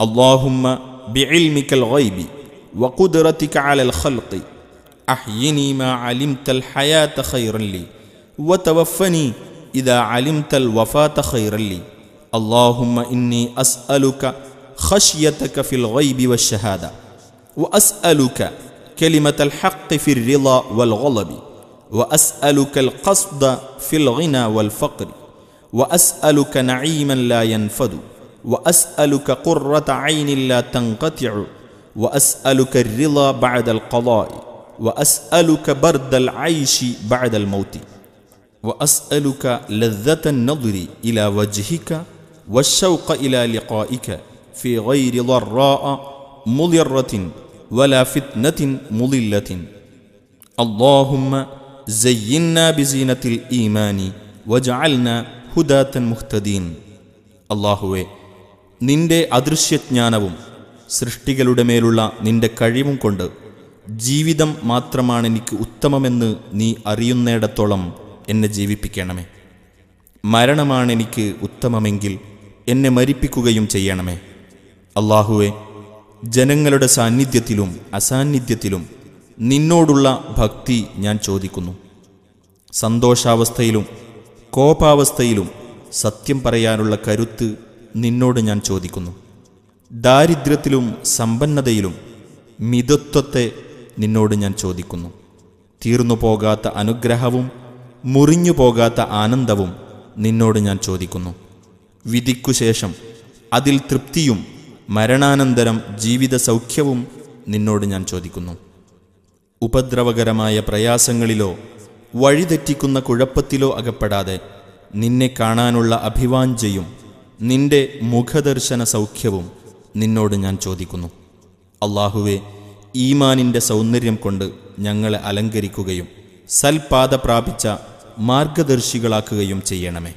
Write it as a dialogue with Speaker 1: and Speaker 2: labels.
Speaker 1: اللهم بعلمك الغيب وقدرتك على الخلق احيني ما علمت الحياه خيرا لي وتوفني اذا علمت الوفاه خيرا لي اللهم اني اسالك خشيتك في الغيب والشهاده واسالك كلمه الحق في الرضا والغضب واسالك القصد في الغنى والفقر واسالك نعيما لا ينفد وأسألك قرة عين لا تنقطع وأسألك الرضا بعد القضاء وأسألك برد العيش بعد الموت وأسألك لذة النظر إلى وجهك والشوق إلى لقائك في غير ضراء مضرة ولا فتنة مضلة اللهم زينا بزينة الإيمان واجعلنا هداة مهتدين الله നിന്റെ അദൃശ്യജ്ഞാനവും സൃഷ്ടികളുടെ മേലുള്ള നിന്റെ കഴിവും കൊണ്ട് ജീവിതം മാത്രമാണ് എനിക്ക് ഉത്തമമെന്ന് നീ അറിയുന്നിടത്തോളം എന്നെ ജീവിപ്പിക്കണമേ മരണമാണ് എനിക്ക് ഉത്തമമെങ്കിൽ എന്നെ മരിപ്പിക്കുകയും ചെയ്യണമേ അള്ളാഹുവെ ജനങ്ങളുടെ സാന്നിധ്യത്തിലും അസാന്നിധ്യത്തിലും നിന്നോടുള്ള ഭക്തി ഞാൻ ചോദിക്കുന്നു സന്തോഷാവസ്ഥയിലും കോപാവസ്ഥയിലും സത്യം പറയാനുള്ള കരുത്ത് നിന്നോട് ഞാൻ ചോദിക്കുന്നു ദാരിദ്ര്യത്തിലും സമ്പന്നതയിലും മിതത്വത്തെ നിന്നോട് ഞാൻ ചോദിക്കുന്നു തീർന്നു പോകാത്ത അനുഗ്രഹവും മുറിഞ്ഞു പോകാത്ത ആനന്ദവും നിന്നോട് ഞാൻ ചോദിക്കുന്നു വിധിക്കുശേഷം അതിൽ തൃപ്തിയും മരണാനന്തരം ജീവിത സൗഖ്യവും നിന്നോട് ഞാൻ ചോദിക്കുന്നു ഉപദ്രവകരമായ പ്രയാസങ്ങളിലോ വഴിതെറ്റിക്കുന്ന കുഴപ്പത്തിലോ അകപ്പെടാതെ നിന്നെ കാണാനുള്ള അഭിവാഞ്ചയും നിന്റെ മുഖദർശന സൗഖ്യവും നിന്നോട് ഞാൻ ചോദിക്കുന്നു അള്ളാഹുവെ ഈമാനിൻ്റെ സൗന്ദര്യം കൊണ്ട് ഞങ്ങളെ അലങ്കരിക്കുകയും സൽപാത പ്രാപിച്ച മാർഗദർശികളാക്കുകയും ചെയ്യണമേ